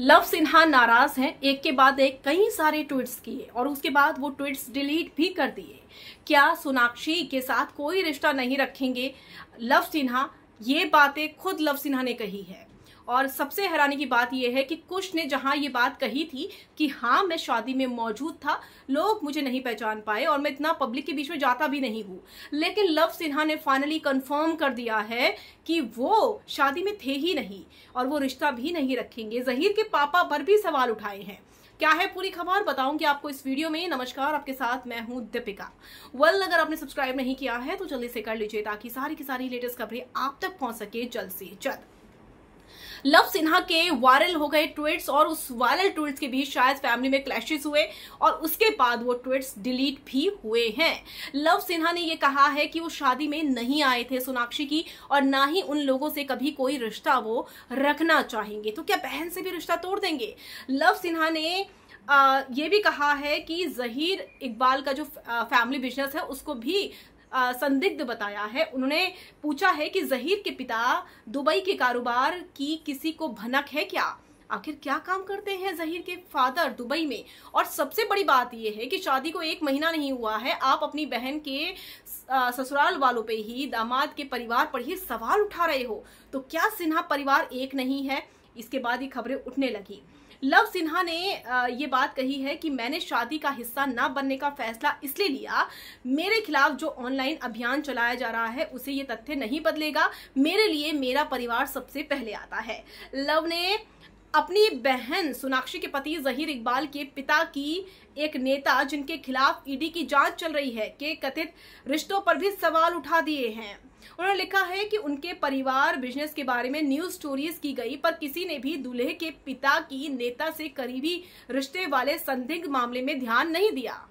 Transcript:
love Sinha नाराज हैं एक के बाद एक कई सारे ट्वीट्स किए और उसके बाद वो ट्वीट्स डिलीट भी कर दिए क्या सोनाक्षी के साथ कोई रिश्ता नहीं रखेंगे लव सिन्हा ये बातें खुद लव सिन्हा ने कही है और सबसे हैरानी की बात यह है कि कुश ने जहां ये बात कही थी कि हाँ मैं शादी में मौजूद था लोग मुझे नहीं पहचान पाए और मैं इतना पब्लिक के बीच में जाता भी नहीं हूं लेकिन लव सिन्हा ने फाइनली कंफर्म कर दिया है कि वो शादी में थे ही नहीं और वो रिश्ता भी नहीं रखेंगे जहीर के पापा पर भी सवाल उठाए हैं क्या है पूरी खबर बताऊंगी आपको इस वीडियो में नमस्कार आपके साथ मैं हूं दीपिका वेल well, अगर आपने सब्सक्राइब नहीं किया है तो जल्दी से कर लीजिए ताकि सारी की सारी लेटेस्ट खबरें आप तक पहुंच सके जल्द से जल्द लव सिन्हा के वायरल हो गए ट्वीट्स और उस वायरल ट्वीट्स के बीच शायद फैमिली में क्लैशेस हुए और उसके बाद वो ट्वीट्स डिलीट भी हुए हैं लव सिन्हा ने ये कहा है कि वो शादी में नहीं आए थे सोनाक्षी की और ना ही उन लोगों से कभी कोई रिश्ता वो रखना चाहेंगे तो क्या बहन से भी रिश्ता तोड़ देंगे लव सिन्हा ने आ, ये भी कहा है कि जहीर इकबाल का जो फैमिली बिजनेस है उसको भी संदिग्ध बताया है उन्होंने पूछा है कि जहीर के पिता दुबई के कारोबार की किसी को भनक है क्या आखिर क्या काम करते हैं जहीर के फादर दुबई में और सबसे बड़ी बात यह है कि शादी को एक महीना नहीं हुआ है आप अपनी बहन के ससुराल वालों पे ही दामाद के परिवार पर ही सवाल उठा रहे हो तो क्या सिन्हा परिवार एक नहीं है इसके बाद ये खबरें उठने लगी लव सिन्हा ने ये बात कही है कि मैंने शादी का हिस्सा ना बनने का फैसला इसलिए लिया मेरे खिलाफ जो ऑनलाइन अभियान चलाया जा रहा है उसे ये तथ्य नहीं बदलेगा मेरे लिए मेरा परिवार सबसे पहले आता है लव ने अपनी बहन सोनाक्षी के पति जहीर इकबाल के पिता की एक नेता जिनके खिलाफ ईडी की जांच चल रही है के कथित रिश्तों पर भी सवाल उठा दिए हैं उन्होंने लिखा है कि उनके परिवार बिजनेस के बारे में न्यूज स्टोरीज की गई पर किसी ने भी दूल्हे के पिता की नेता से करीबी रिश्ते वाले संदिग्ध मामले में ध्यान नहीं दिया